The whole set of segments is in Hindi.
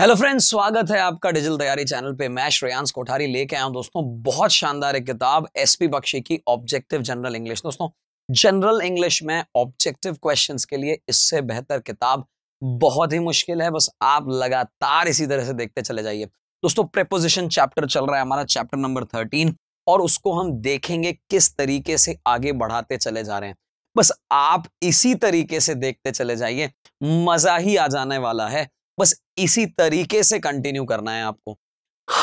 हेलो फ्रेंड्स स्वागत है आपका डिजिटल तैयारी चैनल पे मैं श्रेयांश कोठारी लेके आया हूँ दोस्तों बहुत शानदार एक किताब एसपी बख्शी की ऑब्जेक्टिव जनरल इंग्लिश दोस्तों जनरल इंग्लिश में ऑब्जेक्टिव क्वेश्चंस के लिए इससे बेहतर किताब बहुत ही मुश्किल है बस आप लगातार इसी तरह से देखते चले जाइए दोस्तों प्रेपोजिशन चैप्टर चल रहा है हमारा चैप्टर नंबर थर्टीन और उसको हम देखेंगे किस तरीके से आगे बढ़ाते चले जा रहे हैं बस आप इसी तरीके से देखते चले जाइए मजा ही आ जाने वाला है बस इसी तरीके से कंटिन्यू करना है आपको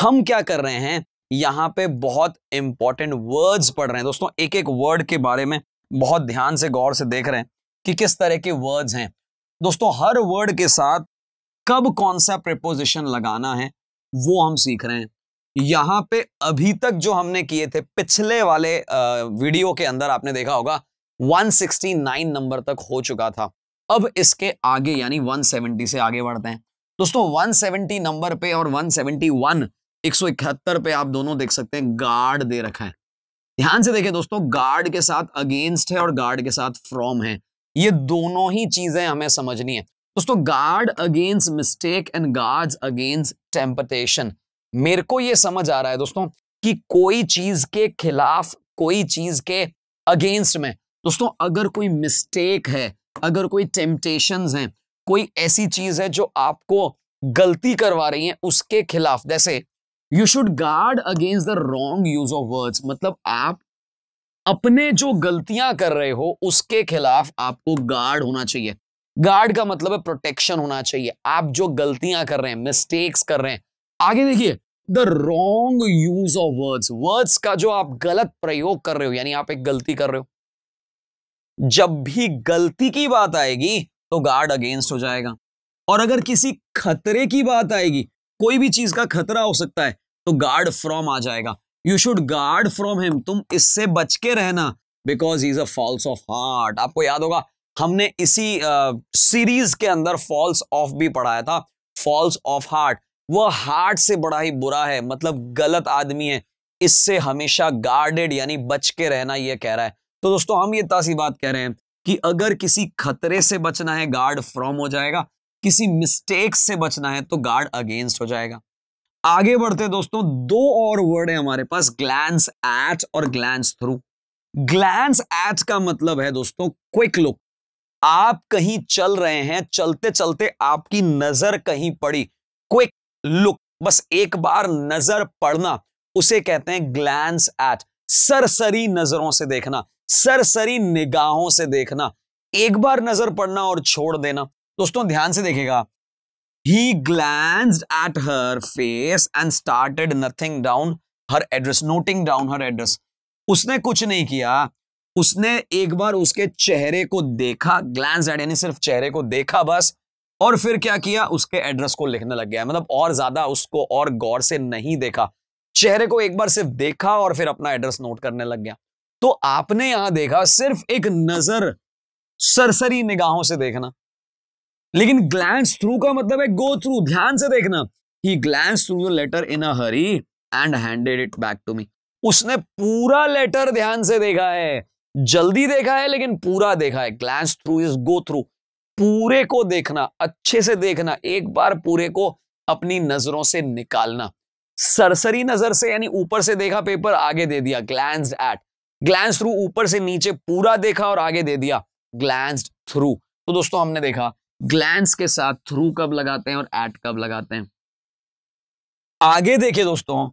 हम क्या कर रहे हैं यहां पे बहुत इंपॉर्टेंट वर्ड्स पढ़ रहे हैं दोस्तों एक एक वर्ड के बारे में बहुत ध्यान से गौर से देख रहे हैं कि किस तरह के वर्ड्स हैं दोस्तों हर वर्ड के साथ कब कौन सा प्रिपोजिशन लगाना है वो हम सीख रहे हैं यहां पे अभी तक जो हमने किए थे पिछले वाले वीडियो के अंदर आपने देखा होगा 169 नंबर तक हो चुका था अब इसके आगे यानी 170 से आगे बढ़ते हैं दोस्तों 170 नंबर पे और 171 171 पे आप दोनों देख सकते हैं गार्ड दे रखा है ध्यान से देखें दोस्तों गार्ड के साथ अगेंस्ट है और गार्ड के साथ फ्रॉम है ये दोनों ही चीजें हमें समझनी है दोस्तों guard against mistake and guard against temptation मेरे को ये समझ आ रहा है दोस्तों कि कोई चीज के खिलाफ कोई चीज के अगेंस्ट में दोस्तों अगर कोई मिस्टेक है अगर कोई टेम्पटेशन है कोई ऐसी चीज है जो आपको गलती करवा रही है उसके खिलाफ जैसे you should guard against the wrong use of words मतलब आप अपने जो गलतियां कर रहे हो उसके खिलाफ आपको गार्ड होना चाहिए गार्ड का मतलब है प्रोटेक्शन होना चाहिए आप जो गलतियां कर रहे हैं मिस्टेक्स कर रहे हैं आगे देखिए the wrong use of words words का जो आप गलत प्रयोग कर रहे हो यानी आप एक गलती कर रहे हो जब भी गलती की बात आएगी तो गार्ड अगेंस्ट हो जाएगा और अगर किसी खतरे की बात आएगी कोई भी चीज का खतरा हो सकता है तो गार्ड फ्रॉम आ जाएगा you should guard from him तुम इससे बच के रहना because is a false of heart आपको याद होगा हमने इसी सीरीज uh, के अंदर फॉल्स ऑफ भी पढ़ाया था फॉल्स ऑफ हार्ट वह हार्ट से बड़ा ही बुरा है मतलब गलत आदमी है इससे हमेशा गार्डेड यानी बच के रहना यह कह रहा है तो दोस्तों हम ये तासी बात कह रहे हैं कि अगर किसी खतरे से बचना है गार्ड फ्रॉम हो जाएगा किसी मिस्टेक से बचना है तो गार्ड अगेंस्ट हो जाएगा आगे बढ़ते दोस्तों दो और वर्ड है हमारे पास ग्लैंस एट और ग्लैंस थ्रू ग्लैंस एट का मतलब है दोस्तों क्विक लुक आप कहीं चल रहे हैं चलते चलते आपकी नजर कहीं पड़ी क्विक लुक बस एक बार नजर पड़ना उसे कहते हैं ग्लैंस एट सरसरी नजरों से देखना सरसरी निगाहों से देखना एक बार नजर पड़ना और छोड़ देना दोस्तों ध्यान से देखेगा he glanced at her face and started nothing down her address noting down her address उसने कुछ नहीं किया उसने एक बार उसके चेहरे को देखा ग्लैंस एट यानी सिर्फ चेहरे को देखा बस और फिर क्या किया उसके एड्रेस को लिखने लग गया मतलब और ज्यादा उसको और गौर से नहीं देखा चेहरे को एक बार सिर्फ देखा और फिर अपना एड्रेस नोट करने लग गया तो आपने यहां देखा सिर्फ एक नजर सरसरी निगाहों से देखना लेकिन ग्लैंड थ्रू का मतलब है गो थ्रू ध्यान से देखना he glanced through the letter in a hurry and handed it back to me उसने पूरा लेटर ध्यान से देखा है जल्दी देखा है लेकिन पूरा देखा है glance through is go through पूरे को देखना अच्छे से देखना एक बार पूरे को अपनी नजरों से निकालना सरसरी नजर से यानी ऊपर से देखा पेपर आगे दे दिया ग्लैंस एट ग्लैंस थ्रू ऊपर से नीचे पूरा देखा और आगे दे दिया ग्लैंस थ्रू तो दोस्तों हमने देखा ग्लैंस के साथ थ्रू कब लगाते हैं और एट कब लगाते हैं आगे देखे दोस्तों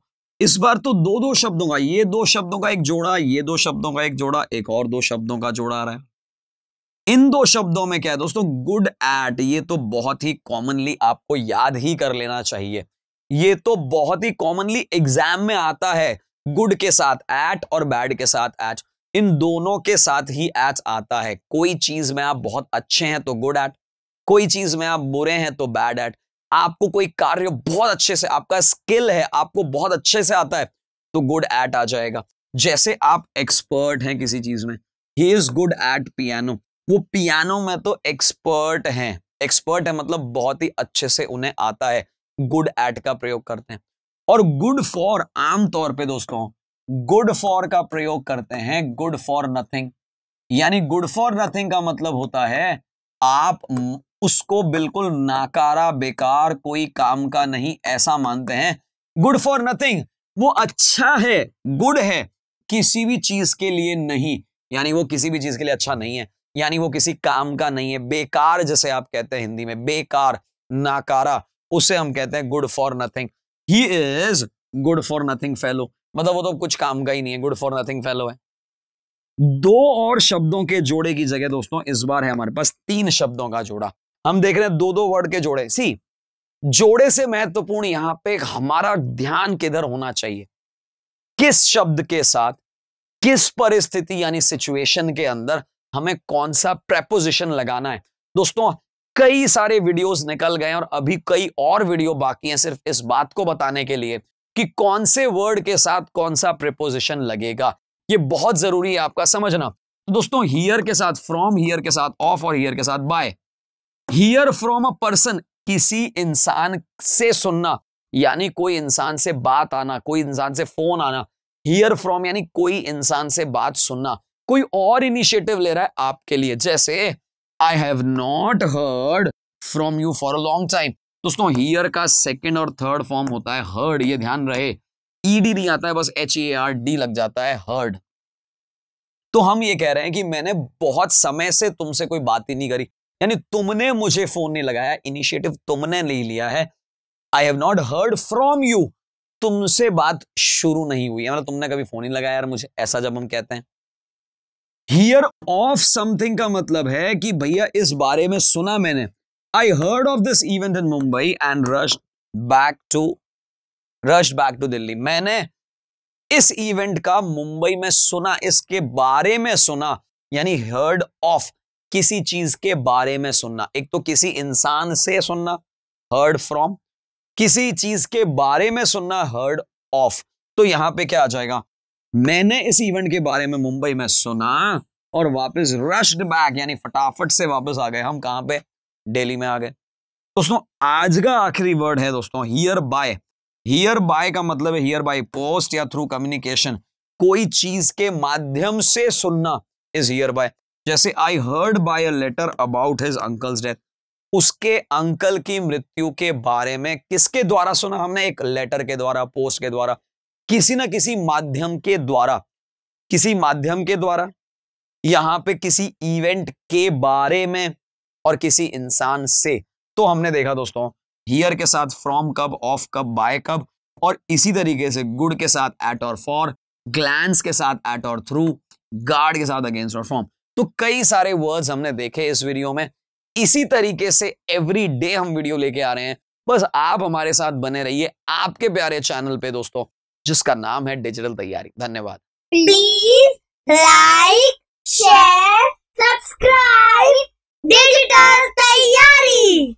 इस बार तो दो दो शब्दों का ये दो शब्दों का एक जोड़ा ये दो शब्दों का एक जोड़ा एक और दो शब्दों का जोड़ा आ रहा है इन दो शब्दों में क्या है दोस्तों गुड एट ये तो बहुत ही कॉमनली आपको याद ही कर लेना चाहिए ये तो बहुत ही कॉमनली एग्जाम में आता है गुड के साथ एट और बैड के साथ एच इन दोनों के साथ ही एच आता है कोई चीज में आप बहुत अच्छे हैं तो गुड एट कोई चीज में आप बुरे हैं तो बैड एट आपको कोई कार्य बहुत अच्छे से आपका स्किल है आपको बहुत अच्छे से आता है तो गुड एट आ जाएगा जैसे आप एक्सपर्ट हैं किसी चीज में he is good at piano वो पियानो में तो एक्सपर्ट हैं एक्सपर्ट है मतलब बहुत ही अच्छे से उन्हें आता है गुड एट का प्रयोग करते हैं और गुड फॉर आमतौर पे दोस्तों गुड फॉर का प्रयोग करते हैं गुड फॉर नथिंग यानी गुड फॉर नथिंग का मतलब होता है आप उसको बिल्कुल नाकारा बेकार कोई काम का नहीं ऐसा मानते हैं गुड फॉर नथिंग वो अच्छा है गुड है किसी भी चीज के लिए नहीं यानी वो किसी भी चीज के लिए अच्छा नहीं है यानी वो किसी काम का नहीं है बेकार जैसे आप कहते हैं हिंदी में बेकार नाकारा उसे हम कहते हैं good for nothing he is good for nothing fellow मतलब वो तो कुछ काम का ही नहीं है गुड फॉर नथिंग फेलो है दो और शब्दों के जोड़े की जगह दोस्तों इस बार है हमारे पास तीन शब्दों का जोड़ा हम देख रहे हैं दो दो वर्ड के जोड़े सी जोड़े से महत्वपूर्ण यहां पे हमारा ध्यान किधर होना चाहिए किस शब्द के साथ किस परिस्थिति यानी सिचुएशन के अंदर हमें कौन सा प्रेपोजिशन लगाना है दोस्तों कई सारे वीडियोस निकल गए और अभी कई और वीडियो बाकी हैं सिर्फ इस बात को बताने के लिए कि कौन से वर्ड के साथ कौन सा प्रिपोजिशन लगेगा ये बहुत जरूरी है आपका समझना तो दोस्तों हियर के साथ फ्रॉम हियर के साथ ऑफ और हियर के साथ by hear from a person किसी इंसान से सुनना यानी कोई इंसान से बात आना कोई इंसान से फोन आना हियर फ्रॉम यानी कोई इंसान से बात सुनना कोई और इनिशिएटिव ले रहा है आपके लिए जैसे I have not heard from you for a long time दोस्तों हियर का सेकेंड और थर्ड फॉर्म होता है हर्ड ये ध्यान रहे ईडी नहीं आता है बस एच ए आर डी लग जाता है हर्ड तो हम ये कह रहे हैं कि मैंने बहुत समय से तुमसे कोई बात ही नहीं करी यानी तुमने मुझे फोन नहीं लगाया इनिशिएटिव तुमने नहीं लिया है I have not heard from you तुमसे बात शुरू नहीं हुई मतलब तुमने कभी फोन नहीं लगाया यार मुझे ऐसा जब हम कहते हैं हियर ऑफ समथिंग का मतलब है कि भैया इस बारे में सुना मैंने I heard of this event in Mumbai and rush back to rush back to Delhi मैंने इस इवेंट का मुंबई में सुना इसके बारे में सुना यानी हर्ड ऑफ किसी चीज के बारे में सुनना एक तो किसी इंसान से सुनना हर्ड फ्रॉम किसी चीज के बारे में सुनना हर्ड ऑफ तो यहां पे क्या आ जाएगा मैंने इस इवेंट के बारे में मुंबई में सुना और वापस रश्ड बैक यानी फटाफट से वापस आ गए हम कहां पे दिल्ली में आ गए दोस्तों आज का आखिरी वर्ड है दोस्तों हियर बाय हियर बाय का मतलब है हियर बाय पोस्ट या थ्रू कम्युनिकेशन कोई चीज के माध्यम से सुनना इज हियर बाय जैसे I heard by a letter about his uncle's death उसके अंकल की मृत्यु के बारे में किसके द्वारा सुना हमने एक लेटर के द्वारा पोस्ट के द्वारा किसी ना किसी माध्यम के द्वारा किसी माध्यम के द्वारा यहां पे किसी इवेंट के बारे में और किसी इंसान से तो हमने देखा दोस्तों हियर के साथ फ्रॉम कब ऑफ कब बाय कब और इसी तरीके से गुड के साथ एट और फॉर ग्लैंस के साथ एट और थ्रू गार्ड के साथ अगेंस्ट और फॉर्म तो कई सारे वर्ड्स हमने देखे इस वीडियो में इसी तरीके से एवरी डे हम वीडियो लेके आ रहे हैं बस आप हमारे साथ बने रहिए आपके प्यारे चैनल पे दोस्तों जिसका नाम है डिजिटल तैयारी धन्यवाद please like share subscribe digital तैयारी